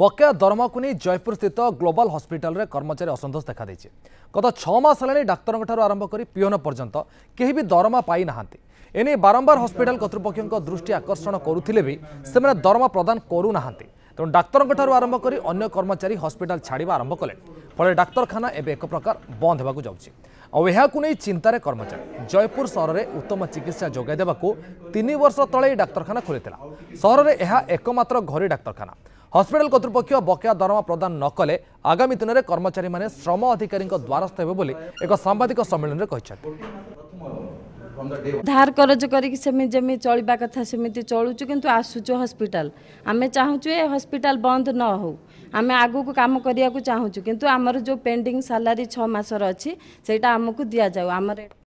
ବକେୟା ଦରମାକୁ ନେଇ ଜୟପୁରସ୍ଥିତ ଗ୍ଲୋବାଲ ହସ୍ପିଟାଲରେ କର୍ମଚାରୀ ଅସନ୍ତୋଷ ଦେଖାଦେଇଛି ଗତ ଛଅ ମାସ ହେଲାଣି ଡାକ୍ତରଙ୍କଠାରୁ ଆରମ୍ଭ କରି ପିଅନ ପର୍ଯ୍ୟନ୍ତ କେହି ବି ଦରମା ପାଇନାହାନ୍ତି ଏନେଇ ବାରମ୍ବାର ହସ୍ପିଟାଲ କର୍ତ୍ତୃପକ୍ଷଙ୍କ ଦୃଷ୍ଟି ଆକର୍ଷଣ କରୁଥିଲେ ବି ସେମାନେ ଦରମା ପ୍ରଦାନ କରୁନାହାନ୍ତି ତେଣୁ ଡାକ୍ତରଙ୍କଠାରୁ ଆରମ୍ଭ କରି ଅନ୍ୟ କର୍ମଚାରୀ ହସ୍ପିଟାଲ ଛାଡ଼ିବା ଆରମ୍ଭ କଲେଣି ଫଳରେ ଡାକ୍ତରଖାନା ଏବେ ଏକ ପ୍ରକାର ବନ୍ଦ ହେବାକୁ ଯାଉଛି ଆଉ ଏହାକୁ ନେଇ ଚିନ୍ତାରେ କର୍ମଚାରୀ ଜୟପୁର ସହରରେ ଉତ୍ତମ ଚିକିତ୍ସା ଯୋଗାଇ ଦେବାକୁ ତିନି ବର୍ଷ ତଳେ ଏହି ଡାକ୍ତରଖାନା ଖୋଲିଥିଲା ସହରରେ ଏହା ଏକମାତ୍ର ଘରୋଇ ଡାକ୍ତରଖାନା হসপিটাল কর্তৃপক্ষ বকেয়া দরমা প্রদান নকলে আগামী দিনের কর্মচারী মানে শ্রম অধিকারী দ্বারস্থ হবে বলে এক সাংবাদিক সম্মেলনের କହିଛନ୍ତି ধার করজ করিকি সেমি যেমি চলিবা কথা সেমিতি চলুচু কিন্তু আসুচু হসপিটাল আমি চাহুচু এ হসপিটাল বন্ধ ন হোক আমি আগুক কাম করিয়াকু চাহুচু কিন্তু আমার যে পেন্ডিং স্যালারি ছ মাসর অছি সেইটা আমাকে দিয়া যাও আমার